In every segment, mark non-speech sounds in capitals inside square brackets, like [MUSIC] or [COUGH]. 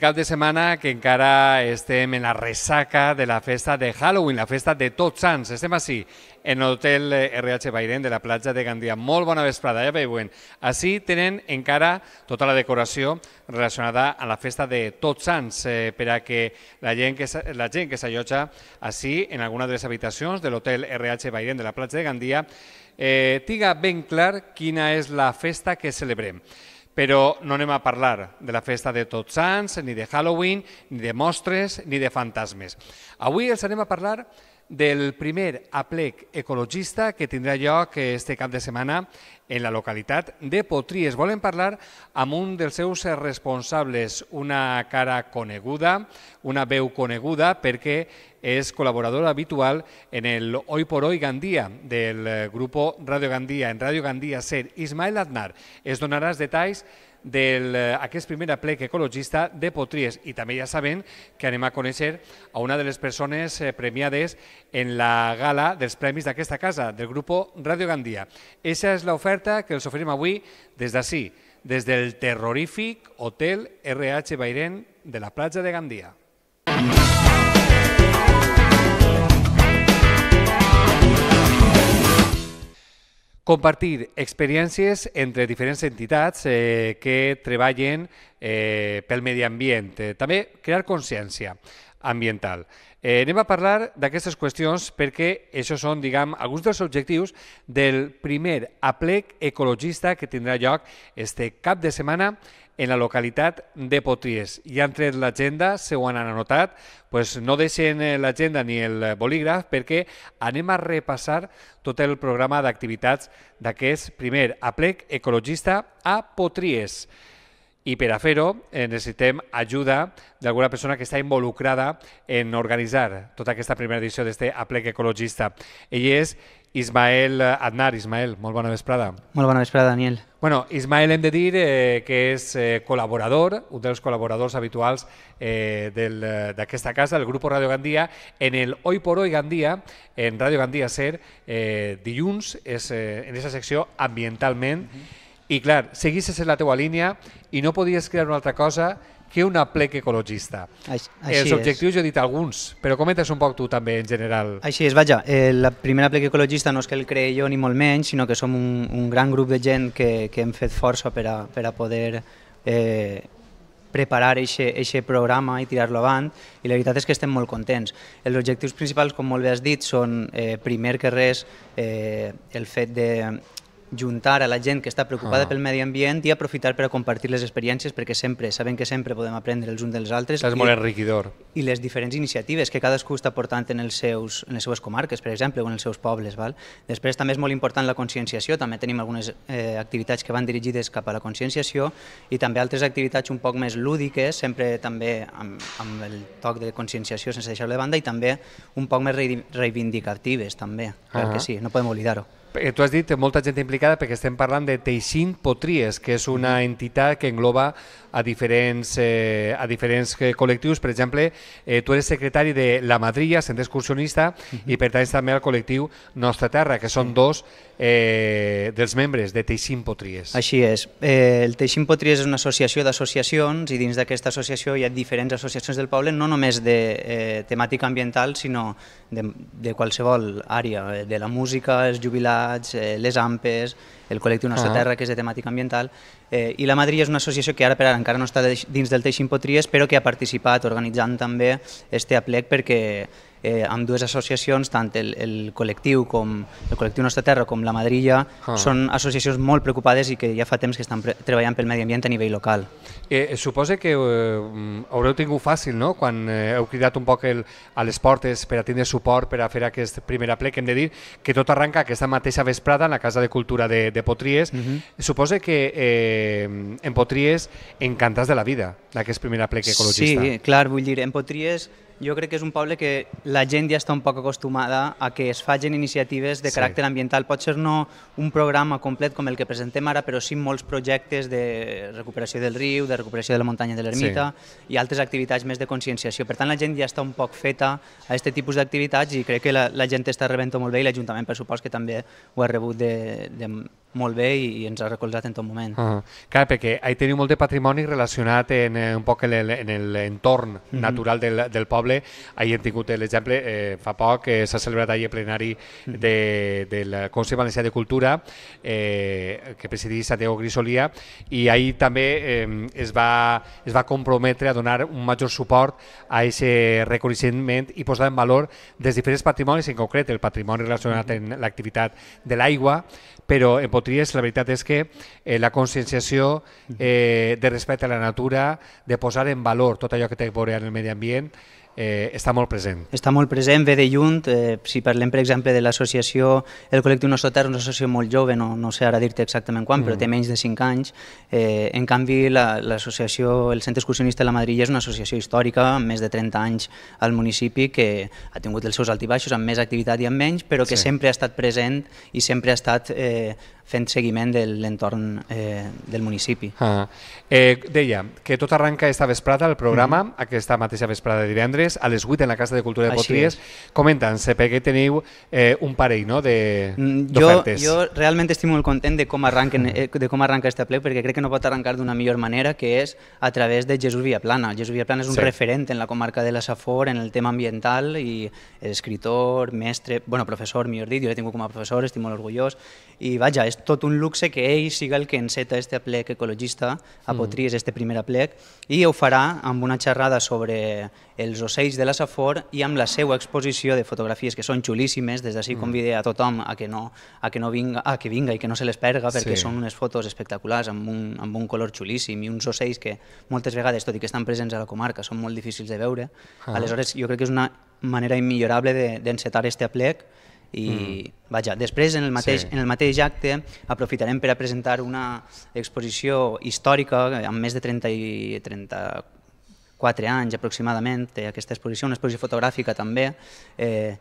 cap de setmana que encara estem en la ressaca de la festa de Halloween, la festa de Tots Sants. Estem així, en l'hotel RH eh, Bairén de la platja de Gandia. Molt bona vesprada, ja veuen. Així tenen encara tota la decoració relacionada a la festa de Tots Sants eh, per a que la gent que, la gent que s'allotja així en alguna de les habitacions de l'hotel RH Bairén de la platja de Gandia eh, tinga ben clar quina és la festa que celebrem però no anem a parlar de la festa de Tots Sants, ni de Halloween, ni de mostres, ni de fantasmes. Avui els anem a parlar del primer aplec ecologista que tindrà lloc este cap de setmana en la localitat de Potries. Volem parlar amb un dels seus responsables, una cara coneguda, una veu coneguda, perquè és col·laborador habitual en el Hoy por Hoy Gandia del grup Radio Gandia, en Radio Gandia Ser. Ismael Aznar, es donaràs detalls d'aquest eh, primer aplec ecologista de Potries. I també ja saben que anem a conèixer a una de les persones eh, premiades en la gala dels premis d'aquesta casa, del grup Radio Gandia. Aquesta és l'oferta que els oferim avui des d'ací, des del terrorífic Hotel RH Bairén de la platja de Gandia. compartir experiències entre diferents entitats eh, que treballen eh, pel medi ambient. Eh, també crear consciència ambiental. Eh, anem a parlar d'aquestes qüestions perquè això són, diguem, alguns dels objectius del primer aplec ecologista que tindrà lloc este cap de setmana en la localitat de Potries. I han tret l'agenda, se ho han anotat, pues no deixen eh, l'agenda ni el bolígraf perquè anem a repassar tot el programa d'activitats d'aquest primer aplec ecologista a Potries. I per a fer-ho eh, necessitem ajuda d'alguna persona que està involucrada en organitzar tota aquesta primera edició d'aquest aplec ecologista. Ell és Ismael Adnar. Ismael, molt bona vesprada. Molt bona vesprada, Daniel. Bueno, Ismael, hem de dir eh, que és eh, col·laborador, un dels col·laboradors habituals eh, eh d'aquesta casa, del grup Radio Gandia, en el Hoy por Hoy Gandia, en Radio Gandia Ser, eh, dilluns, és, eh, en aquesta secció ambientalment, uh -huh i clar, seguisses en la teua línia i no podies crear una altra cosa que un aplec ecologista. Així, així Els objectius, és. jo he dit alguns, però comentes un poc tu també en general. Així és, vaja, el eh, la primer aplec ecologista no és que el creï jo ni molt menys, sinó que som un, un gran grup de gent que, que hem fet força per a, per a poder eh, preparar aquest programa i tirar-lo avant i la veritat és que estem molt contents. Els objectius principals, com molt bé has dit, són eh, primer que res eh, el fet de juntar a la gent que està preocupada ah. pel medi ambient i aprofitar per a compartir les experiències perquè sempre, sabem que sempre podem aprendre els uns dels altres. És molt enriquidor. I les diferents iniciatives que cadascú està portant en, els seus, en les seues comarques, per exemple, o en els seus pobles. Val? Després també és molt important la conscienciació, també tenim algunes eh, activitats que van dirigides cap a la conscienciació i també altres activitats un poc més lúdiques, sempre també amb, amb el toc de conscienciació sense deixar ho de banda i també un poc més reivindicatives també, clar que ah. sí, no podem oblidar-ho. Eh, tu has dit molta gent implicada perquè estem parlant de Teixint Potries, que és una mhm. entitat que engloba a diferents, eh, a diferents eh, col·lectius. Per exemple, eh, tu eres secretari de La Madrilla, sent excursionista, uh mhm. -huh. i pertanys també al col·lectiu Nostra Terra, que són dos eh, dels membres de Teixim Potries. Així és. Eh, el Teixim Potries és una associació d'associacions i dins d'aquesta associació hi ha diferents associacions del poble, no només de eh, temàtica ambiental, sinó de, de qualsevol àrea, eh, de la música, els jubilats, eh, les ampes, el col·lectiu Nostra ah. Terra, que és de temàtica ambiental, eh, i la Madrid és una associació que ara per ara encara no està dins del Teixim Potries, però que ha participat organitzant també este aplec perquè eh, amb dues associacions, tant el, el col·lectiu com el col·lectiu Nostra Terra com la Madrilla, ah. són associacions molt preocupades i que ja fa temps que estan treballant pel medi ambient a nivell local. Eh, eh, suposa que eh, haureu tingut fàcil, no?, quan eh, heu cridat un poc el, a les portes per a tindre suport per a fer aquest primer ple, que hem de dir que tot arranca aquesta mateixa vesprada en la Casa de Cultura de, de Potries. Uh mhm. -huh. Suposa que eh, en Potries encantats de la vida, d'aquest primer ple ecologista. Sí, clar, vull dir, en Potries jo crec que és un poble que la gent ja està un poc acostumada a que es facin iniciatives de sí. caràcter ambiental. Potser no un programa complet com el que presentem ara, però sí molts projectes de recuperació del riu, de recuperació de la muntanya de l'ermita sí. i altres activitats més de conscienciació. Per tant, la gent ja està un poc feta a aquest tipus d'activitats i crec que la, la gent està rebent molt bé i l'Ajuntament, per supost, que també ho ha rebut de, de, molt bé i, i ens ha recolzat en tot moment. Uh ah, -huh. Clar, perquè ahí teniu molt de patrimoni relacionat en, en eh, un poc en l'entorn uh mhm. -huh. natural del, del poble exemple, ahir hem tingut l'exemple, eh, fa poc eh, s'ha celebrat ahir el plenari mm. de, del Consell Valencià de Cultura, eh, que presidís Santiago Grisolia, i ahir també eh, es, va, es va comprometre a donar un major suport a aquest reconeixement i posar en valor des diferents patrimonis, en concret el patrimoni relacionat amb mm. l'activitat de l'aigua, però en Potries la veritat és que eh, la conscienciació mm. eh, de respecte a la natura, de posar en valor tot allò que té a veure amb el medi ambient, eh, està molt present. Està molt present, ve de lluny. Eh, si parlem, per exemple, de l'associació, el col·lectiu No Soter és una associació molt jove, no, no sé ara dir-te exactament quan, mm. però té menys de 5 anys. Eh, en canvi, l'associació, la, el Centre Excursionista de la Madrid, és una associació històrica, amb més de 30 anys al municipi, que ha tingut els seus altibaixos, amb més activitat i amb menys, però que sí. sempre ha estat present i sempre ha estat eh, fent seguiment de l'entorn eh, del municipi. Ah. Eh, deia que tot arranca esta vesprada, el programa, mm. aquesta mateixa vesprada de divendres, a les 8 en la Casa de Cultura de Així Potries. Comenta'ns, perquè teniu eh, un parell no, mm, d'ofertes. Jo, jo realment estic molt content de com, arranquen, mm. eh, de com arranca este ple, perquè crec que no pot arrencar d'una millor manera, que és a través de Jesús Viaplana. Jesús Viaplana és un sí. referent en la comarca de la Safor, en el tema ambiental, i és escritor, mestre, bueno, professor, millor dit, jo l'he tingut com a professor, estic molt orgullós, i vaja, és tot un luxe que ell siga el que enceta este aplec ecologista a mm. Potries, mm. este primer aplec, i ho farà amb una xerrada sobre els ocells de la Safor i amb la seva exposició de fotografies que són xulíssimes, des d'ací mm. convide a tothom a que, no, a que no vinga, a que vinga i que no se les perga perquè sí. són unes fotos espectaculars amb un, amb un color xulíssim i uns ocells que moltes vegades, tot i que estan presents a la comarca, són molt difícils de veure. Ah. Aleshores, jo crec que és una manera immillorable d'encetar de, este aplec i mm. vaja, després en el, mateix, sí. en el mateix acte aprofitarem per a presentar una exposició històrica amb més de 30 i 30 quatre anys aproximadament, té aquesta exposició, una exposició fotogràfica també, eh,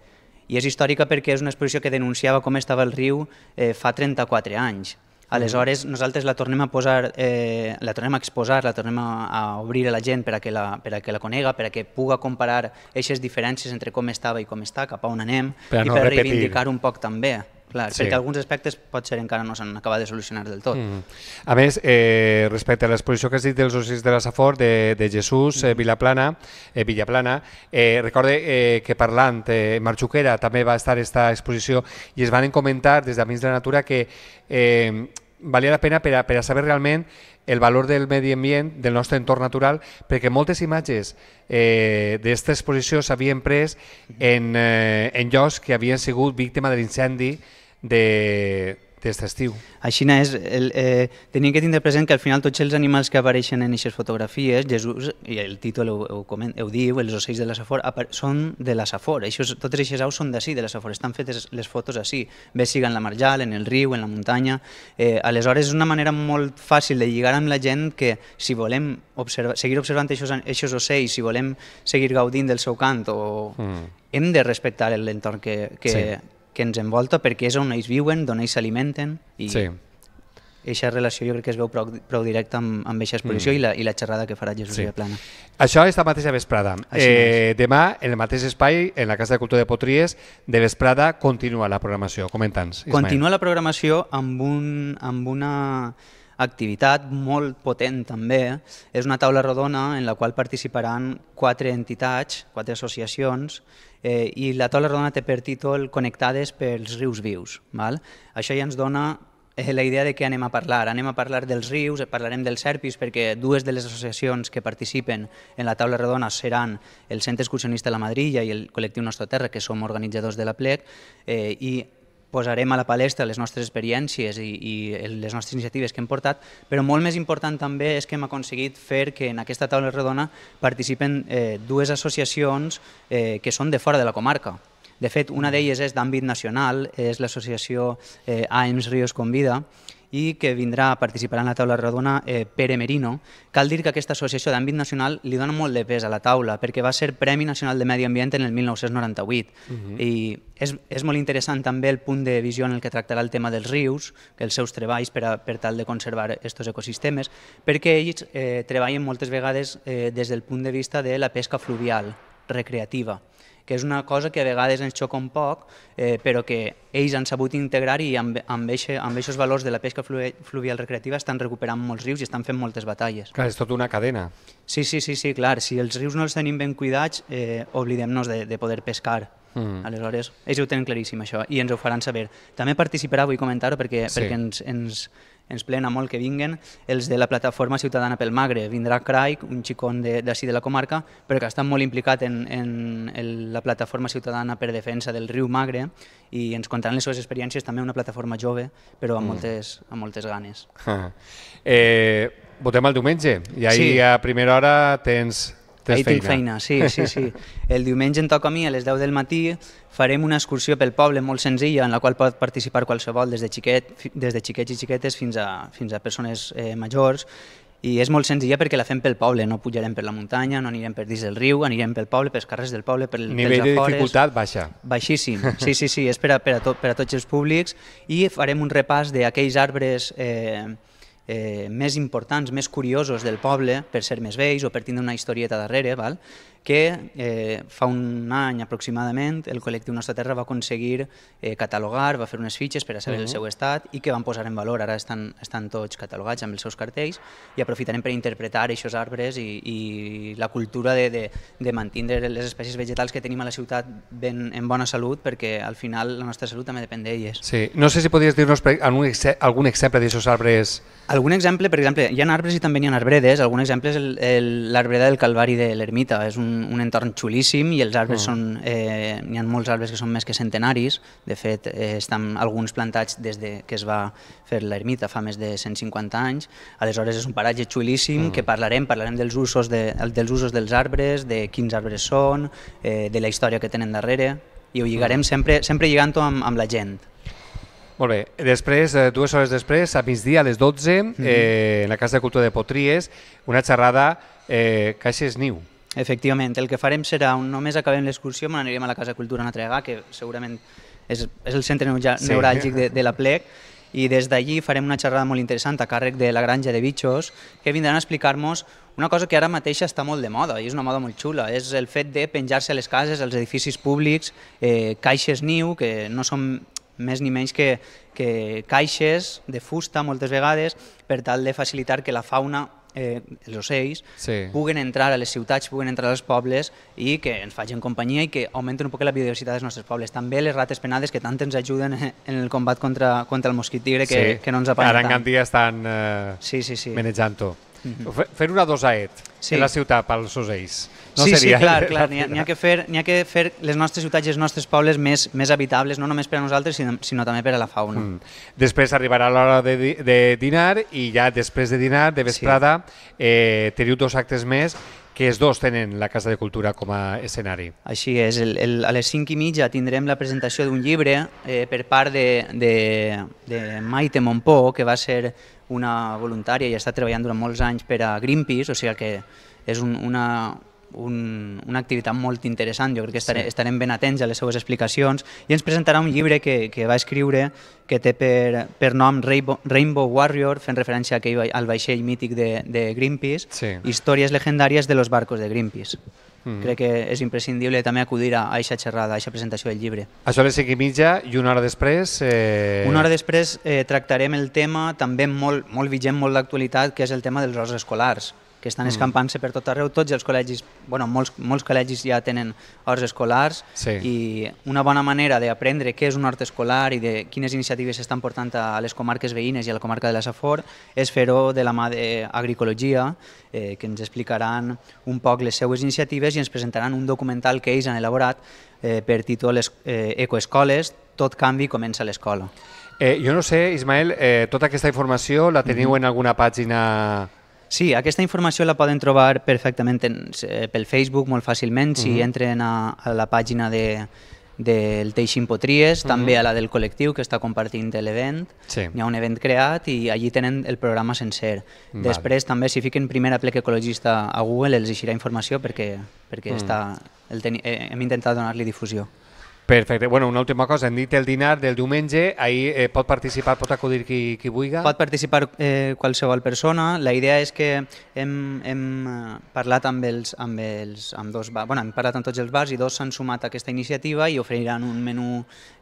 i és històrica perquè és una exposició que denunciava com estava el riu eh, fa 34 anys. Aleshores, nosaltres la tornem a posar, eh, la tornem a exposar, la tornem a, a obrir a la gent per a que la, per a que la conega, per a que puga comparar aquestes diferències entre com estava i com està, cap a on anem, per no i per repetir. reivindicar un poc també. Clar, sí. perquè alguns aspectes pot ser encara no s'han acabat de solucionar del tot. Mm. A més, eh, respecte a l'exposició que has dit dels ocells de la Safor, de, de Jesús, eh, mm. Vilaplana, eh, Villaplana, eh, recorde eh, que parlant, eh, Marxuquera també va estar aquesta exposició i es van comentar des de Dins de la Natura que eh, valia la pena per a, per a saber realment el valor del medi ambient, del nostre entorn natural, perquè moltes imatges eh, d'aquesta exposició s'havien pres en, eh, en llocs que havien sigut víctima de l'incendi de, des d'estiu. Així és, el, eh, tenim que tindre present que al final tots els animals que apareixen en aquestes fotografies, Jesús, i el títol ho, ho, coment, ho diu, els ocells de la Safor, són de la Safor, Eixos, totes aquestes aus són d'ací, de la Safor, estan fetes les fotos així, bé sigui en la marjal, en el riu, en la muntanya, eh, aleshores és una manera molt fàcil de lligar amb la gent que si volem observar, seguir observant aquests ocells, si volem seguir gaudint del seu cant o... Mm hem de respectar l'entorn que, que, sí que ens envolta perquè és on ells viuen, d'on ells s'alimenten i sí. eixa relació jo crec que es veu prou, prou directa amb, amb eixa exposició mm. i, la, i la xerrada que farà Jesús sí. Plana. Això és la mateixa vesprada. Així eh, és. demà, en el mateix espai, en la Casa de Cultura de Potries, de vesprada continua la programació. Comenta'ns, Ismael. Continua la programació amb, un, amb una activitat molt potent també. És una taula rodona en la qual participaran quatre entitats, quatre associacions, eh, i la taula rodona té per títol Connectades pels rius vius. Val? Això ja ens dona eh, la idea de què anem a parlar. Anem a parlar dels rius, parlarem dels serpis, perquè dues de les associacions que participen en la taula redona seran el Centre Excursionista de la Madrilla i el Col·lectiu Nostra Terra, que som organitzadors de la PLEC, eh, i posarem a la palestra les nostres experiències i, i les nostres iniciatives que hem portat, però molt més important també és que hem aconseguit fer que en aquesta taula redona participen eh, dues associacions eh, que són de fora de la comarca. De fet, una d'elles és d'àmbit nacional, és l'associació eh, AEMS Rios Convida, Vida, i que vindrà a participar en la taula redona eh, Pere Merino. Cal dir que aquesta associació d'àmbit nacional li dona molt de pes a la taula perquè va ser Premi Nacional de Medi Ambient en el 1998 uh -huh. i és, és molt interessant també el punt de visió en el que tractarà el tema dels rius, els seus treballs per, a, per tal de conservar aquests ecosistemes, perquè ells eh, treballen moltes vegades eh, des del punt de vista de la pesca fluvial recreativa que és una cosa que a vegades ens xoca un poc, eh, però que ells han sabut integrar i amb, amb, eixe, amb aquests valors de la pesca fluvial recreativa estan recuperant molts rius i estan fent moltes batalles. Clar, és tota una cadena. Sí, sí, sí, sí clar. Si els rius no els tenim ben cuidats, eh, oblidem-nos de, de poder pescar. Mm. Aleshores, ells ho tenen claríssim, això, i ens ho faran saber. També participarà, vull comentar-ho, perquè, sí. perquè ens, ens, ens plena molt que vinguen, els de la plataforma Ciutadana pel Magre. Vindrà Craig, un xicon d'ací de, de la comarca, però que està molt implicat en, en, en la plataforma Ciutadana per Defensa del riu Magre i ens contaran les seves experiències, també una plataforma jove, però amb, mm. moltes, amb moltes ganes. Ah. Eh, votem el diumenge i ahir sí. a primera hora tens Ahir feina. tinc feina, sí, sí, sí. [LAUGHS] El diumenge en toca a mi a les 10 del matí. Farem una excursió pel poble molt senzilla en la qual pot participar qualsevol des de, xiquet, des de xiquets i xiquetes fins a, fins a persones eh, majors i és molt senzilla perquè la fem pel poble, no pujarem per la muntanya, no anirem per dins del riu, anirem pel poble, pels carrers del poble, per Nivell de afores, dificultat baixa. Baixíssim, [LAUGHS] sí, sí, sí, és per a, per a, tot, per a tots els públics i farem un repàs d'aquells arbres eh, eh, més importants, més curiosos del poble, per ser més vells o per tindre una historieta darrere, val? que eh, fa un any aproximadament el col·lectiu Nostra Terra va aconseguir eh, catalogar, va fer unes fitxes per a saber uh -huh. el seu estat i que van posar en valor. Ara estan, estan tots catalogats amb els seus cartells i aprofitarem per interpretar aquests arbres i, i la cultura de, de, de mantenir les espècies vegetals que tenim a la ciutat ben, en bona salut perquè al final la nostra salut també depèn d'elles. Sí. No sé si podries dir-nos algun, exe algun exemple d'aquests arbres... Algun exemple, per exemple, hi ha arbres i també hi ha arbredes. Algun exemple és l'arbreda del Calvari de l'Ermita. És un un entorn xulíssim i els arbres mm. són, eh, hi ha molts arbres que són més que centenaris, de fet eh, estan alguns plantats des de que es va fer l'ermita fa més de 150 anys, aleshores és un paratge xulíssim mm. que parlarem, parlarem dels usos, de, dels usos dels arbres, de quins arbres són, eh, de la història que tenen darrere, i ho mm. lligarem mm. sempre, sempre lligant-ho amb, amb la gent. Molt bé. Després, eh, dues hores després, a migdia, a les 12, mm -hmm. eh, en la Casa de Cultura de Potries, una xerrada eh, Caixes Niu. Efectivament, el que farem serà, un, només acabem l'excursió, on anirem a la Casa Cultura Natregà, que segurament és, és el centre neuràlgic sí. de, de la plec, i des d'allí farem una xerrada molt interessant a càrrec de la granja de bitxos que vindran a explicar-nos una cosa que ara mateix està molt de moda i és una moda molt xula, és el fet de penjar-se a les cases, als edificis públics, eh, caixes niu, que no són més ni menys que, que caixes de fusta moltes vegades per tal de facilitar que la fauna eh, els ocells sí. puguen entrar a les ciutats, puguen entrar als pobles i que ens facin companyia i que augmenten un poc la biodiversitat dels nostres pobles. També les rates penades que tant ens ajuden [LAUGHS] en el combat contra, contra el mosquit tigre que, sí. que no ens tant. Ara en Gandia estan eh, sí, sí, sí. manejant-ho. Mm -hmm. Fer una dosaet sí. en la ciutat pels ocells. No sí, seria... sí, clar, [LAUGHS] clar. N'hi ha, ha, que fer, ha que fer les nostres ciutats i els nostres pobles més, més habitables, no només per a nosaltres, sinó, sinó també per a la fauna. Mm. Després arribarà l'hora de, de dinar i ja després de dinar, de vesprada, sí. eh, teniu dos actes més que els dos tenen la Casa de Cultura com a escenari. Així és, el, el, a les 5 i mitja tindrem la presentació d'un llibre eh, per part de, de, de Maite Montpó, que va ser una voluntària i està treballant durant molts anys per a Greenpeace, o sigui que és un, una, un, una activitat molt interessant, jo crec que estarem, sí. estarem ben atents a les seues explicacions, i ens presentarà un llibre que, que va escriure que té per, per nom Rainbow, Rainbow Warrior, fent referència a aquell, al vaixell mític de, de Greenpeace, sí. històries legendàries de los barcos de Greenpeace. Mm. Crec que és imprescindible també acudir a aquesta xerrada, a aquesta presentació del llibre. Això a les 5 i mitja i una hora després... Eh... Una hora després eh, tractarem el tema també molt, molt vigent, molt d'actualitat, que és el tema dels horts escolars que estan mm. escampant-se per tot arreu. Tots els col·legis, bueno, molts, molts col·legis ja tenen hores escolars sí. i una bona manera d'aprendre què és un hort escolar i de quines iniciatives s'estan portant a les comarques veïnes i a la comarca de la Safor és fer-ho de la mà d'Agricologia, eh, que ens explicaran un poc les seues iniciatives i ens presentaran un documental que ells han elaborat eh, per títol eh, Ecoescoles, tot canvi comença a l'escola. Eh, jo no sé, Ismael, eh, tota aquesta informació la teniu mm -hmm. en alguna pàgina Sí, aquesta informació la poden trobar perfectament en, eh, pel Facebook molt fàcilment, uh -huh. si mhm. entren a, a la pàgina de, del Teixim Potries, uh mhm. -huh. també a la del col·lectiu que està compartint l'event. Sí. Hi ha un event creat i allí tenen el programa sencer. Val. Després també si fiquen primera plec ecologista a Google els eixirà informació perquè, perquè uh mhm. -huh. està, el teni, eh, hem intentat donar-li difusió. Perfecte. Bueno, una última cosa, hem dit el dinar del diumenge, ahir eh, pot participar, pot acudir qui, qui vulgui? Pot participar eh, qualsevol persona, la idea és que hem, hem eh, parlat amb els, amb els amb dos bars, bueno, hem parlat amb tots els bars i dos s'han sumat a aquesta iniciativa i oferiran un menú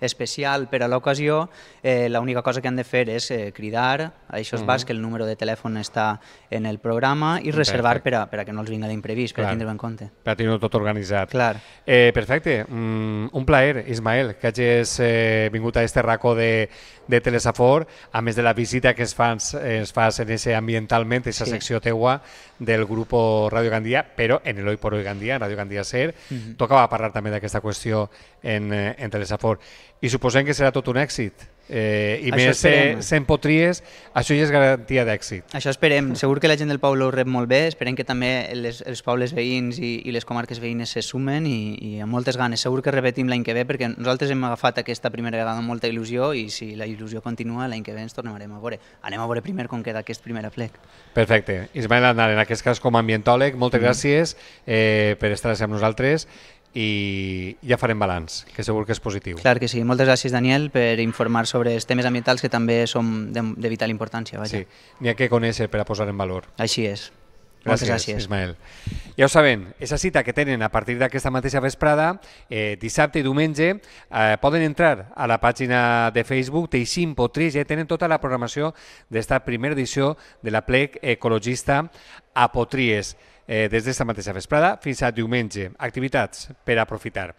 especial per a l'ocasió, eh, l'única cosa que han de fer és eh, cridar a aquests uh mhm. -huh. bars que el número de telèfon està en el programa i reservar perfecte. per a, per a que no els vinga d'imprevist, per tindre-ho en compte. Per tenir tenir tot organitzat. Clar. Eh, perfecte, mm, un plaer Ismael, que hagis eh, vingut a este racó de, de Telesafor, a més de la visita que es fas, eh, es fas en ese ambientalment, esa sí. secció teua del grup Radio Gandia, però en el Hoy por Hoy Gandia, Radio Gandia Ser, uh mhm. -huh. tocava parlar també d'aquesta qüestió en, eh, en Telesafor i suposem que serà tot un èxit. Eh, I Això més esperem. sent potries, això ja és garantia d'èxit. Això esperem. Segur que la gent del poble ho rep molt bé. Esperem que també les, els pobles veïns i, i les comarques veïnes se sumen i, i amb moltes ganes. Segur que repetim l'any que ve perquè nosaltres hem agafat aquesta primera vegada amb molta il·lusió i si la il·lusió continua l'any que ve ens tornarem a veure. Anem a veure primer com queda aquest primer aplec. Perfecte. Ismael Andar, en aquest cas com a ambientòleg, moltes mm. gràcies eh, per estar amb nosaltres i ja farem balanç, que segur que és positiu. Clar que sí. Moltes gràcies, Daniel, per informar sobre els temes ambientals que també són de, de vital importància. Vaja. Sí, n'hi ha que conèixer per a posar en valor. Així és. Gràcies, Moltes gràcies. Ismael. Ja ho saben, esa cita que tenen a partir d'aquesta mateixa vesprada, eh, dissabte i diumenge, eh, poden entrar a la pàgina de Facebook Teixim Potris, ja tenen tota la programació d'esta primera edició de la plec ecologista a Potries eh, des d'esta mateixa vesprada fins a diumenge. Activitats per aprofitar.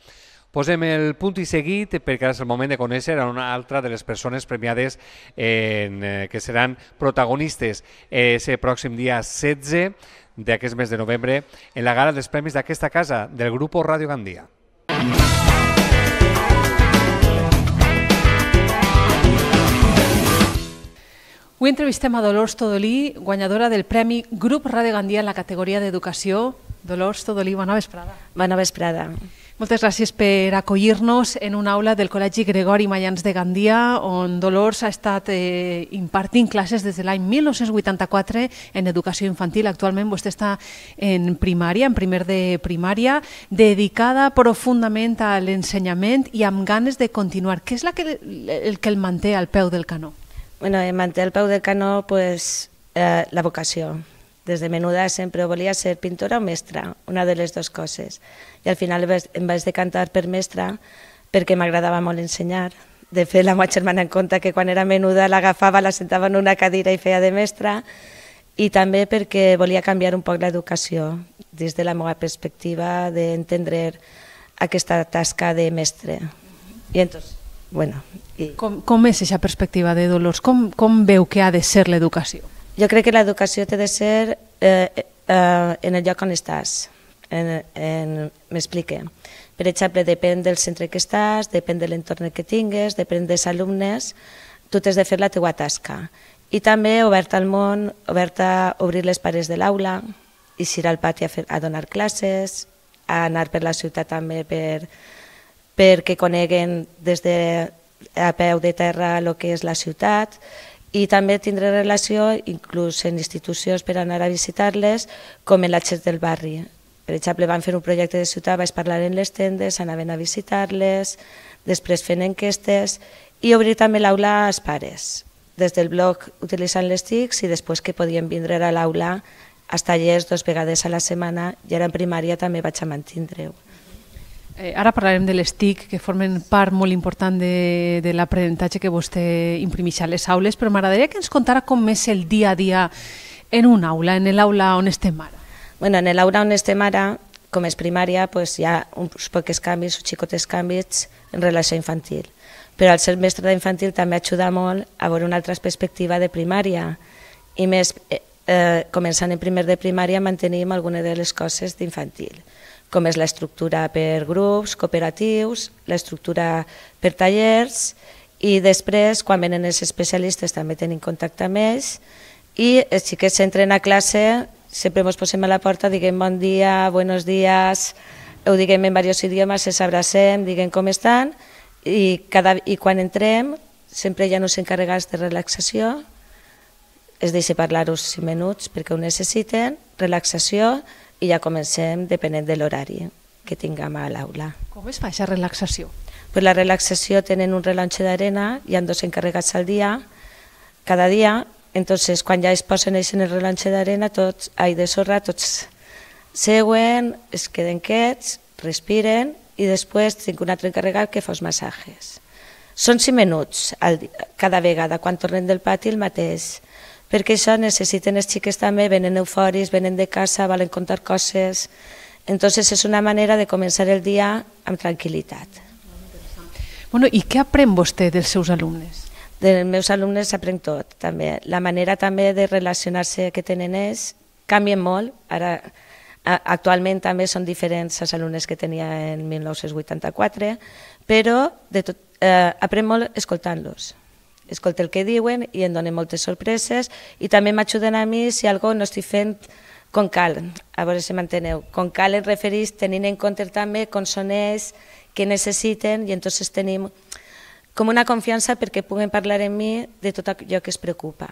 Posem el punt i seguit perquè ara és el moment de conèixer a una altra de les persones premiades en, eh, que seran protagonistes eh, ese pròxim dia 16 d'aquest mes de novembre en la gala dels premis d'aquesta casa, del grup Radio Gandia. Mm -hmm. Avui entrevistem a Dolors Todolí, guanyadora del Premi Grup Ràdio Gandia en la categoria d'Educació. Dolors Todolí, bona vesprada. Bona vesprada. Moltes gràcies per acollir-nos en una aula del Col·legi Gregori Mayans de Gandia, on Dolors ha estat eh, impartint classes des de l'any 1984 en educació infantil. Actualment vostè està en primària, en primer de primària, dedicada profundament a l'ensenyament i amb ganes de continuar. Què és la que, el que el manté al peu del canó? bueno, em manté el peu de canó pues, eh, la vocació. Des de menuda sempre volia ser pintora o mestra, una de les dues coses. I al final em vaig decantar per mestra perquè m'agradava molt ensenyar. De fet, la meva germana en compte que quan era menuda l'agafava, la sentava en una cadira i feia de mestra, i també perquè volia canviar un poc l'educació, des de la meva perspectiva d'entendre aquesta tasca de mestre. I entonces, bueno, i... com, com és aquesta perspectiva de Dolors? Com, com veu que ha de ser l'educació? Jo crec que l'educació té de ser eh, eh, en el lloc on estàs. En, en, M'explique. Per exemple, depèn del centre que estàs, depèn de l'entorn que tingues, depèn dels alumnes, tu t'has de fer la teua tasca. I també oberta al món, oberta a obrir les pares de l'aula, i eixir al pati a, fer, a donar classes, a anar per la ciutat també per, perquè coneguen des de a peu de terra el que és la ciutat i també tindré relació inclús en institucions per anar a visitar-les com en la xer del barri. Per exemple, van fer un projecte de ciutat, vaig parlar en les tendes, anaven a visitar-les, després fent enquestes i obrir també l'aula als pares, des del blog utilitzant les TICs i després que podien vindre a l'aula als tallers dos vegades a la setmana i ara en primària també vaig a mantindre-ho. Eh, ara parlarem de les TIC, que formen part molt important de, de l'aprenentatge que vostè imprimeix a les aules, però m'agradaria que ens contara com és el dia a dia en un aula, en l'aula on estem ara. Bueno, en l'aula on estem ara, com és primària, pues, hi ha uns poques canvis, uns xicotes canvis en relació infantil. Però al ser mestre d'infantil també ajuda molt a veure una altra perspectiva de primària. I més, eh, eh, començant en primer de primària, mantenim algunes de les coses d'infantil com és l'estructura per grups, cooperatius, l'estructura per tallers i després, quan venen els especialistes, també tenim contacte amb ells i els xiquets s'entren a classe, sempre ens posem a la porta, diguem bon dia, buenos días, ho diguem en diversos idiomes, ens abracem, diguem com estan i, cada, i quan entrem sempre hi ha uns encarregats de relaxació, es deixa parlar uns minuts perquè ho necessiten, relaxació, i ja comencem depenent de l'horari que tinguem a l'aula. Com es fa aquesta relaxació? Pues la relaxació tenen un rellonge d'arena, hi ha dos encarregats al dia, cada dia, entonces quan ja es posen en el rellonge d'arena, tots, ai, de sorra, tots seuen, es queden quets, respiren i després tinc un altre encarregat que fos massatges. Són 5 minuts cada vegada, quan tornem del pati el mateix, perquè això necessiten els xiques també, venen euforis, venen de casa, volen contar coses, entonces és una manera de començar el dia amb tranquil·litat. Bueno, I què aprèn vostè dels seus alumnes? Dels meus alumnes aprenc tot, també. La manera també de relacionar-se que tenen ells canvien molt. Ara, actualment també són diferents els alumnes que tenia en 1984, però de tot, eh, aprenc molt escoltant-los escolto el que diuen i em donen moltes sorpreses i també m'ajuden a mi si algo no estic fent com cal, a veure si m'enteneu. Com cal en referís tenint en compte també ells, que necessiten i entonces tenim com una confiança perquè puguen parlar amb mi de tot allò que es preocupa.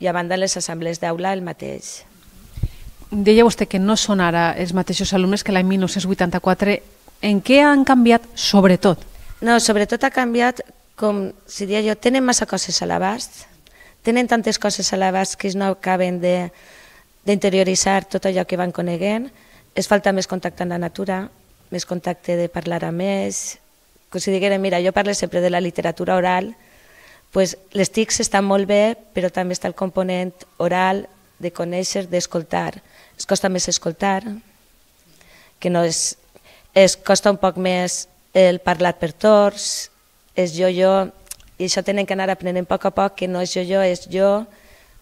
I a banda les assemblees d'aula el mateix. Deia vostè que no són ara els mateixos alumnes que l'any 1984. En què han canviat sobretot? No, sobretot ha canviat com si diria jo, tenen massa coses a l'abast, tenen tantes coses a l'abast que no acaben d'interioritzar tot allò que van coneguent, es falta més contacte amb la natura, més contacte de parlar amb ells, que si digueren, mira, jo parlo sempre de la literatura oral, pues, les TICs estan molt bé, però també està el component oral de conèixer, d'escoltar. Es costa més escoltar, que no és, es costa un poc més el parlar per tots, és jo-jo, i això tenen que anar aprenent a poc a poc, que no és jo-jo, és jo,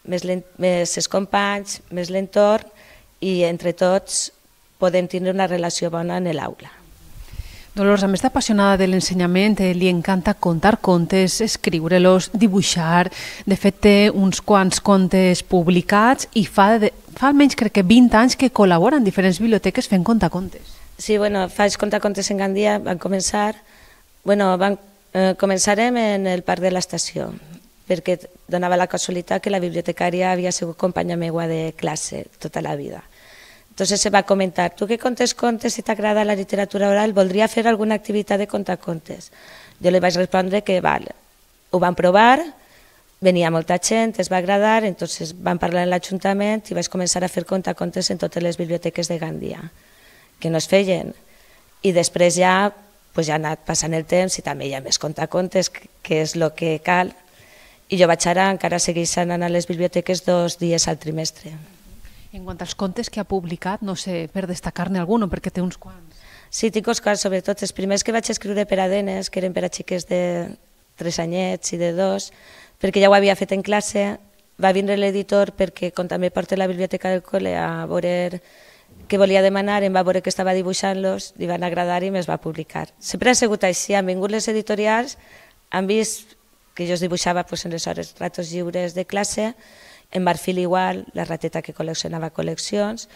més, lent, més els companys, més l'entorn, i entre tots podem tindre una relació bona en l'aula. Dolors, a més d'apassionada de l'ensenyament, eh, li encanta contar contes, escriure-los, dibuixar. De fet, té uns quants contes publicats i fa, de, fa almenys crec que 20 anys que col·labora en diferents biblioteques fent contacontes. Sí, bueno, faig contacontes en Gandia, van començar... Bueno, van Eh, començarem en el parc de l'estació, perquè donava la casualitat que la bibliotecària havia sigut companya meva de classe tota la vida. Entonces se va comentar, tu que contes contes si t'agrada la literatura oral, voldria fer alguna activitat de contar contes. Jo li vaig respondre que val, ho van provar, venia molta gent, es va agradar, entonces van parlar en l'Ajuntament i vaig començar a fer contacontes en totes les biblioteques de Gandia, que no es feien. I després ja pues, ja ha anat passant el temps i també hi ha més contacontes, que és el que cal, i jo vaig ara encara segueix anant a les biblioteques dos dies al trimestre. En quant als contes que ha publicat, no sé, per destacar-ne algun, perquè té uns quants. Sí, tinc uns quants, sobretot els primers que vaig escriure per a Denes, que eren per a xiques de tres anyets i de dos, perquè ja ho havia fet en classe, va vindre l'editor perquè, com també porta la biblioteca del col·le, a veure que volia demanar, em va veure que estava dibuixant-los, li van agradar i me'ls va publicar. Sempre ha sigut així, han vingut les editorials, han vist que jo els dibuixava pues, en les hores, ratos lliures de classe, en Marfil igual, la rateta que col·leccionava col·leccions,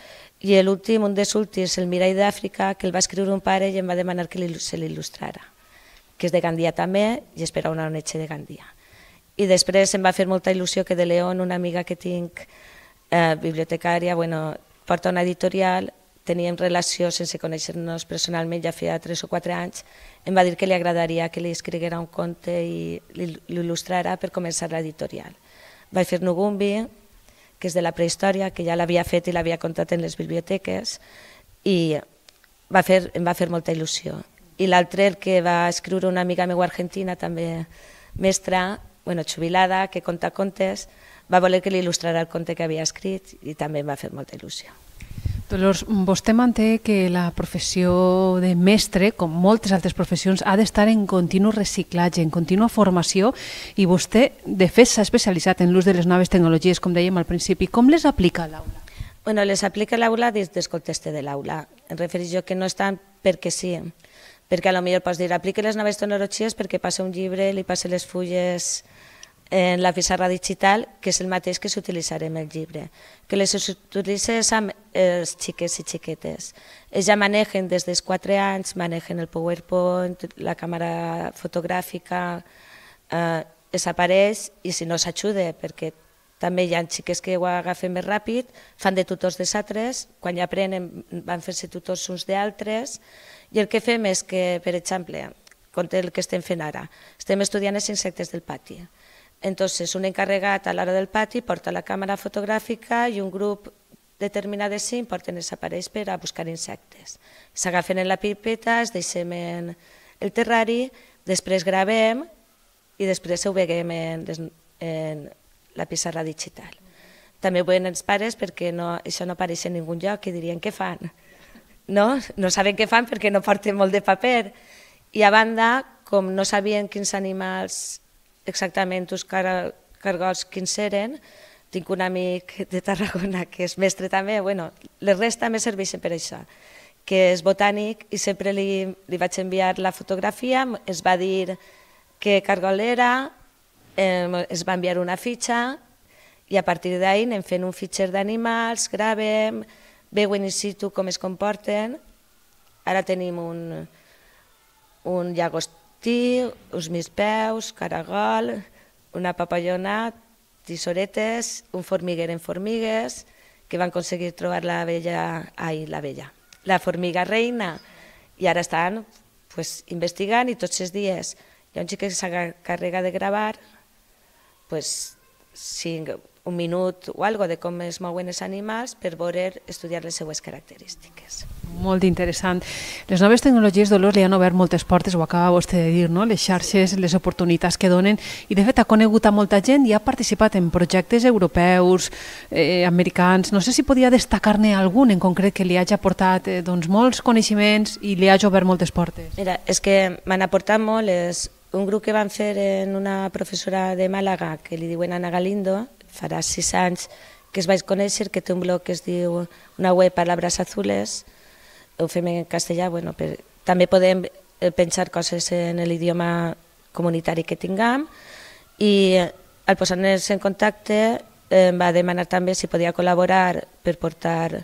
i l'últim, un dels últims, el Mirall d'Àfrica, que el va escriure un pare i em va demanar que se l'il·lustrara, que és de Gandia també, i espera una onetxa de Gandia. I després em va fer molta il·lusió que de León, una amiga que tinc, eh, bibliotecària, bueno, porta una editorial, teníem relació sense conèixer-nos personalment ja feia 3 o 4 anys, em va dir que li agradaria que li escriguera un conte i l'il·lustrara per començar l'editorial. Vaig fer Nugumbi, que és de la prehistòria, que ja l'havia fet i l'havia contat en les biblioteques, i va fer, em va fer molta il·lusió. I l'altre, el que va escriure una amiga meva argentina, també mestra, bueno, jubilada, que conta contes, va voler que li il·lustrara el conte que havia escrit i també em va fer molta il·lusió. Dolors, vostè manté que la professió de mestre, com moltes altres professions, ha d'estar en continu reciclatge, en contínua formació, i vostè, de fet, s'ha especialitzat en l'ús de les noves tecnologies, com dèiem al principi. Com les aplica a l'aula? Bueno, les aplica a l'aula des del context de l'aula. Em refereixo jo que no estan perquè sí, perquè a lo millor pots dir aplique les noves tecnologies perquè passa un llibre, li passe les fulles en la pissarra digital, que és el mateix que s'utilitzarem el llibre, que les utilitzes amb els xiquets i xiquetes. Ells ja manegen des dels 4 anys, manegen el PowerPoint, la càmera fotogràfica, eh, es apareix i si no s'ajuda, perquè també hi ha xiquets que ho agafen més ràpid, fan de tutors dels altres, quan ja aprenen van fer-se tutors uns d'altres, i el que fem és que, per exemple, conté el que estem fent ara, estem estudiant els insectes del pati. Entonces, un encarregat a l'hora del pati porta la càmera fotogràfica i un grup determinat de cinc porten els aparells per a buscar insectes. S'agafen en la pipeta, es deixem en el terrari, després gravem i després ho veiem en, en la pissarra digital. També ho veuen els pares perquè no, això no apareix en ningun lloc i dirien què fan. No? no saben què fan perquè no porten molt de paper. I a banda, com no sabien quins animals exactament els car cargols quins eren, tinc un amic de Tarragona que és mestre també, bueno, les restes també serveixen per això, que és botànic i sempre li, li vaig enviar la fotografia, es va dir que cargol era, eh, es va enviar una fitxa i a partir d'ahir anem fent un fitxer d'animals, gravem, veuen in situ com es comporten. Ara tenim un, un llagost vestir, uns mis peus, caragol, una papallona, tisoretes, un formiguer en formigues, que van aconseguir trobar la vella, ai, la vella, la formiga reina, i ara estan pues, investigant i tots els dies hi ha un xic que s'encarrega de gravar pues, cinc, un minut o algo de com es mouen els animals per veure, estudiar les seues característiques. Molt interessant. Les noves tecnologies, Dolors, li han obert moltes portes, ho acaba vostè de dir, no? les xarxes, les oportunitats que donen, i de fet ha conegut a molta gent i ha participat en projectes europeus, eh, americans, no sé si podia destacar-ne algun en concret que li hagi aportat eh, doncs, molts coneixements i li hagi obert moltes portes. Mira, és que m'han aportat molt, és un grup que van fer en una professora de Màlaga, que li diuen Ana Galindo, farà sis anys que es vaig conèixer, que té un blog que es diu una web Palabras Azules, ho fem en castellà, bueno, per, també podem eh, pensar coses en l'idioma comunitari que tinguem i eh, al posar-nos en contacte eh, em va demanar també si podia col·laborar per portar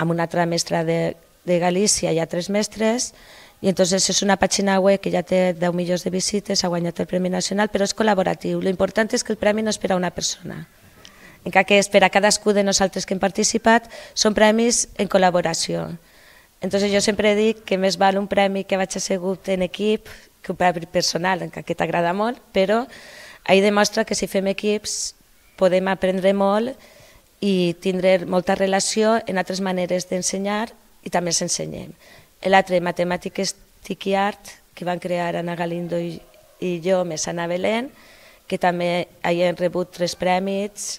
amb una altra mestra de, de Galícia i tres mestres i entonces és una pàgina web que ja té 10 milions de visites, ha guanyat el Premi Nacional, però és col·laboratiu. L'important és que el premi no és per a una persona, encara que és per a cadascú de nosaltres que hem participat, són premis en col·laboració. Entonces jo sempre dic que més val un premi que vaig assegut en equip que un premi personal, encara que t'agrada molt, però ahí demostra que si fem equips podem aprendre molt i tindre molta relació en altres maneres d'ensenyar i també s'ensenyem. L'altre, Matemàtiques TIC i Art, que van crear Ana Galindo i, i jo, més Ana Belén, que també hi hem rebut tres prèmits,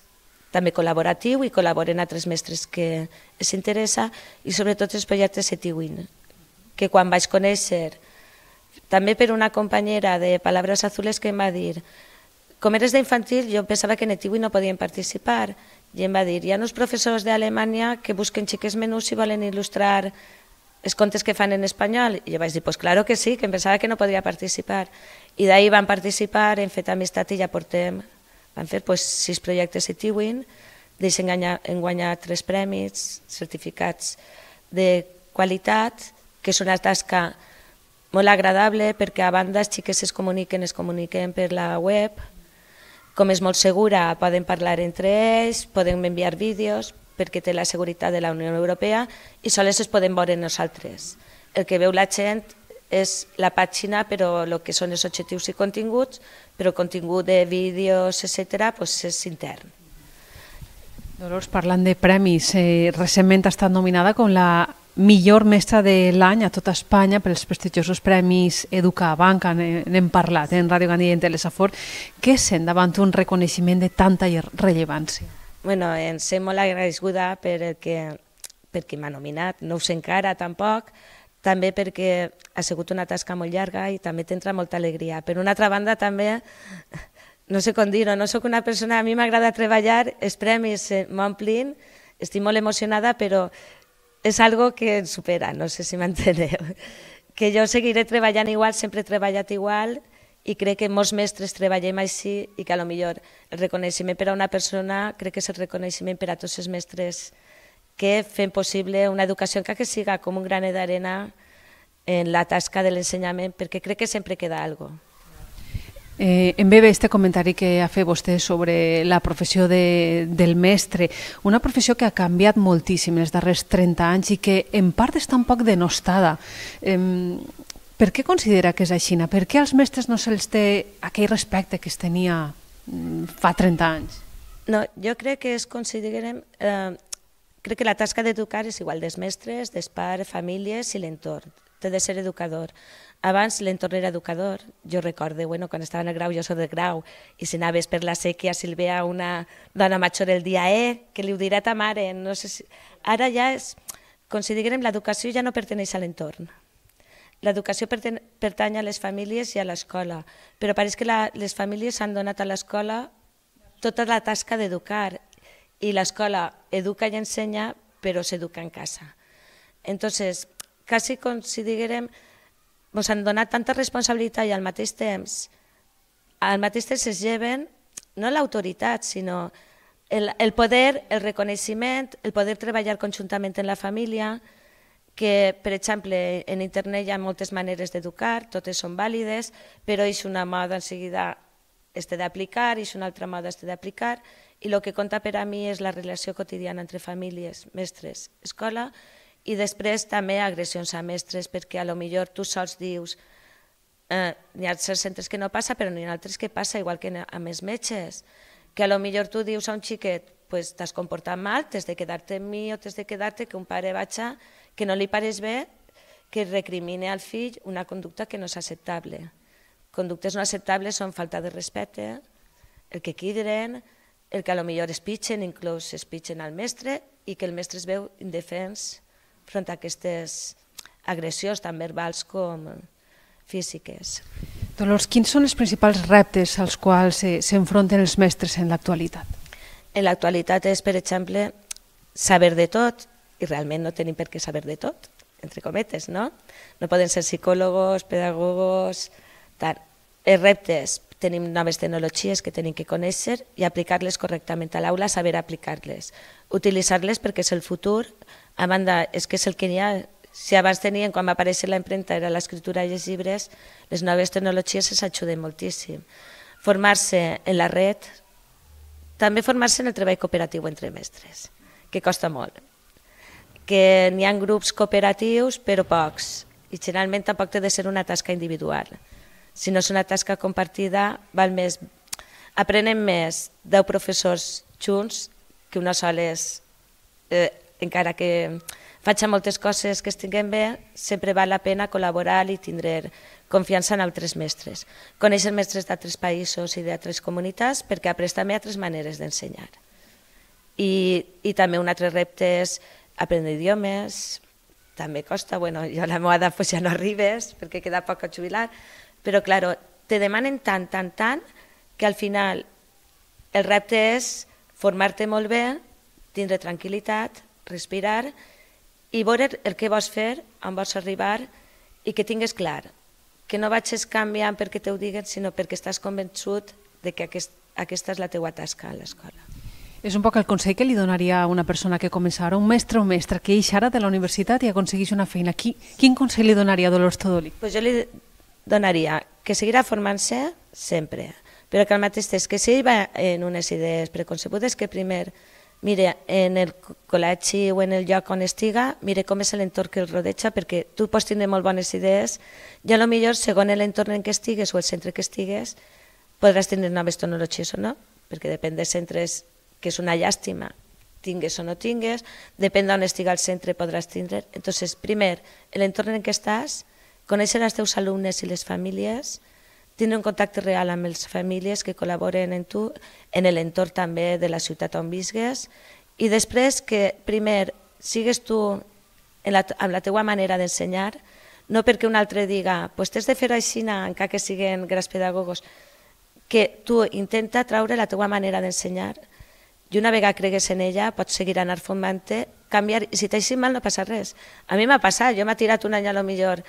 també col·laboratiu i col·laboren tres mestres que els interessa i sobretot els projectes Etiwin, que quan vaig conèixer també per una companyera de Palabras Azules que em va dir com eres d'infantil jo pensava que en Etiwi no podien participar i em va dir hi ha uns professors d'Alemanya que busquen xiques menús i volen il·lustrar els contes que fan en espanyol. I jo vaig dir, pues claro que sí, que em pensava que no podria participar. I d'ahir van participar, hem fet amistat i ja portem Vam fer pues, sis projectes de Tiwin, guanyar, en guanyar tres premis, certificats de qualitat, que és una tasca molt agradable perquè a banda els xiques es comuniquen, es comuniquen per la web, com és molt segura poden parlar entre ells, poden enviar vídeos, perquè té la seguretat de la Unió Europea i sols es poden veure nosaltres. El que veu la gent és la pàgina, però el que són els objectius i continguts però el contingut de vídeos, etc., pues és intern. Dolors, parlant de premis, eh, recentment ha estat nominada com la millor mestra de l'any a tota Espanya pels prestigiosos premis Educa Banca, n'hem parlat, eh, en Ràdio Gandia i en Telesafort. Què sent davant un reconeixement de tanta rellevància? Bueno, em sent molt agraïguda per que, perquè m'ha nominat, no ho sé encara tampoc, també perquè ha sigut una tasca molt llarga i també t'entra molta alegria. Per una altra banda, també, no sé com dir-ho, no sóc una persona... A mi m'agrada treballar, els premis m'omplin, estic molt emocionada, però és algo que em supera, no sé si m'enteneu. [LAUGHS] Que jo seguiré treballant igual, sempre he treballat igual, i crec que molts mestres treballem així i que a lo millor el reconeixement per a una persona crec que és el reconeixement per a tots els mestres que fem possible una educació encara que siga com un granet d'arena en la tasca de l'ensenyament, perquè crec que sempre queda algo. Eh, em ve bé este comentari que ha fet vostè sobre la professió de, del mestre, una professió que ha canviat moltíssim els darrers 30 anys i que en part està un poc denostada. Eh, per què considera que és així? Per què als mestres no se'ls té aquell respecte que es tenia mm, fa 30 anys? No, jo crec que es considerem... Eh, Crec que la tasca d'educar és igual dels mestres, dels pares, famílies i l'entorn. Té de ser educador. Abans l'entorn era educador. Jo recordo, bueno, quan estava en el grau, jo soc de grau, i si anaves per la sèquia, si el una dona major el dia, eh, que li ho dirà ta mare, no sé si... Ara ja és... si diguem, l'educació ja no perteneix a l'entorn. L'educació pertany a les famílies i a l'escola, però pareix que la, les famílies han donat a l'escola tota la tasca d'educar y la escuela educa y enseña, pero se educa en casa. Entonces, quasi com si ens han donat tanta responsabilitat i al mateix temps, al mateix temps es lleven no l'autoritat, sinó el, el poder, el reconeixement, el poder treballar conjuntament en la família, que, per exemple, en internet hi ha moltes maneres d'educar, totes són vàlides, però és una moda en seguida este d'aplicar, és una altra moda este d'aplicar, i el que compta per a mi és la relació quotidiana entre famílies, mestres, escola i després també agressions a mestres, perquè a lo millor tu sols dius eh, hi ha certs centres que no passa, però n'hi ha altres que passa, igual que a més metges, que a lo millor tu dius a un xiquet pues, t'has comportat mal, t'has de quedar-te amb mi o t'has de quedar-te que un pare vaja que no li pareix bé, que recrimine al fill una conducta que no és acceptable. Conductes no acceptables són falta de respecte, el que quidren, el que a lo millor es pitxen, inclús es pitxen al mestre, i que el mestre es veu indefens front a aquestes agressions tant verbals com físiques. Dolors, quins són els principals reptes als quals s'enfronten els mestres en l'actualitat? En l'actualitat és, per exemple, saber de tot, i realment no tenim per què saber de tot, entre cometes, no? No poden ser psicòlogos, pedagogos, tant. Els reptes tenim noves tecnologies que tenim que conèixer i aplicar-les correctament a l'aula, saber aplicar-les, utilitzar-les perquè és el futur, a banda, és que és el que n'hi ha, si abans tenien, quan va aparèixer la impremta, era l'escriptura i els llibres, les noves tecnologies ens ajuden moltíssim. Formar-se en la red, també formar-se en el treball cooperatiu entre mestres, que costa molt, que n'hi ha grups cooperatius, però pocs, i generalment tampoc té de ser una tasca individual si no és una tasca compartida, val més, aprenem més 10 professors junts que una és, Eh, encara que faig moltes coses que estiguem bé, sempre val la pena col·laborar i tindre confiança en altres mestres. Conèixer mestres d'altres països i d'altres comunitats perquè aprens també altres maneres d'ensenyar. I, I també un altre repte és aprendre idiomes, també costa, bueno, jo la meva edat pues, doncs, ja no arribes perquè queda poc a jubilar, però, claro, te demanen tant, tant, tant, que al final el repte és formar-te molt bé, tindre tranquil·litat, respirar i veure el que vols fer, on vols arribar i que tingues clar que no vagis canviant perquè t'ho diguen, sinó perquè estàs convençut de que aquest, aquesta és la teua tasca a l'escola. És un poc el consell que li donaria a una persona que ara, un mestre o mestra, que eix ara de la universitat i aconsegueix una feina. Qui, quin consell li donaria a Dolors Todoli? Pues jo li donaria que seguirà formant-se sempre, però que al mateix temps que si va en unes idees preconcebudes, que primer mire en el col·legi o en el lloc on estiga, mire com és l'entorn que el rodeja, perquè tu pots tindre molt bones idees i a lo millor, segons l'entorn en què estigues o el centre que estigues, podràs tindre noves tecnologies o no, perquè depèn de centres que és una llàstima, tingues o no tingues, depèn d'on estiga el centre podràs tindre. Entonces, primer, l'entorn en què estàs, conèixer els teus alumnes i les famílies, tindre un contacte real amb les famílies que col·laboren en tu, en l'entorn també de la ciutat on visgues, i després que primer sigues tu en la, amb la teua manera d'ensenyar, no perquè un altre diga, pues t'has de fer així, encara que siguin grans pedagogos, que tu intenta traure la teua manera d'ensenyar i una vegada cregues en ella pots seguir anar formant-te, canviar, i si t'haixin mal no passa res. A mi m'ha passat, jo m'ha tirat un any a lo millor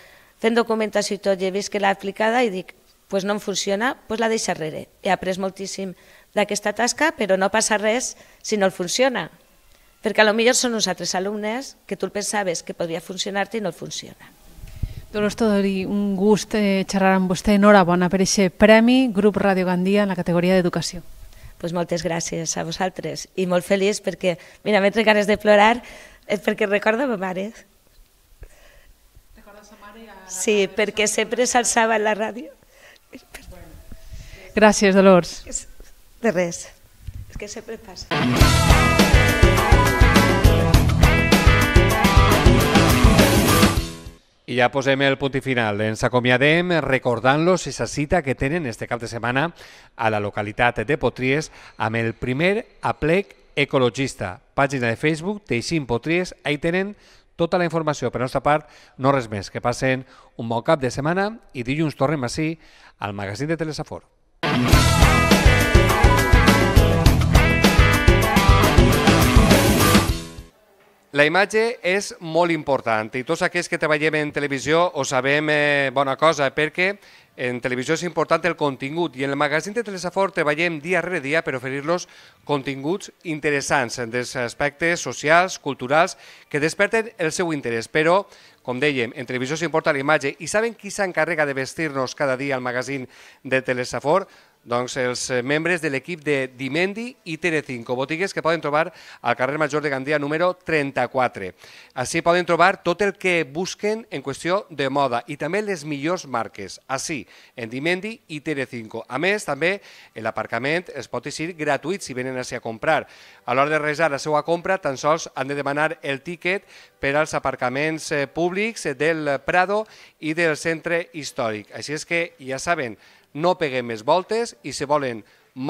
fent documentació i tot, i he vist que l'ha aplicada i dic, pues no em funciona, pues la deixa rere. He après moltíssim d'aquesta tasca, però no passa res si no el funciona, perquè a lo millor són uns altres alumnes que tu el pensaves que podria funcionar-te i no el funciona. Dolors Todori, un gust eh, xerrar amb vostè. Enhorabona per aquest premi Grup Ràdio Gandia en la categoria d'Educació. Pues moltes gràcies a vosaltres i molt feliç perquè, mira, m'he ganes de plorar eh, perquè recordo ma mare. Sí, perquè sempre s'alçava la ràdio. Gràcies, Dolors. De res. És que sempre passa. I ja posem el punt i final. Ens acomiadem recordant-los esa cita que tenen este cap de setmana a la localitat de Potries amb el primer aplec ecologista. Pàgina de Facebook, Teixim Potries, ahí tenen tota la informació per nostra part, no res més. Que passen un bon cap de setmana i dilluns tornem així al magazín de Telesafor. La imatge és molt important i tots aquells que treballem en televisió ho sabem eh, bona cosa perquè en televisió és important el contingut i en el magazín de Telesafor treballem dia rere dia per oferir-los continguts interessants dels aspectes socials, culturals, que desperten el seu interès. Però, com dèiem, en televisió s'importa la imatge i saben qui s'encarrega de vestir-nos cada dia al magazín de Telesafor? Doncs els eh, membres de l'equip de Dimendi i Tele5, botigues que poden trobar al carrer Major de Gandia número 34. Així poden trobar tot el que busquen en qüestió de moda i també les millors marques, així, en Dimendi i Tele5. A més, també l'aparcament es pot ser gratuït si venen així a comprar. A l'hora de realitzar la seva compra, tan sols han de demanar el tíquet per als aparcaments eh, públics del Prado i del centre històric. Així és que ja saben, no peguem més voltes i se volen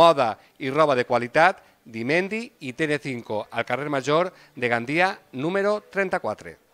moda i roba de qualitat, Dimendi i tn 5 al carrer Major de Gandia, número 34.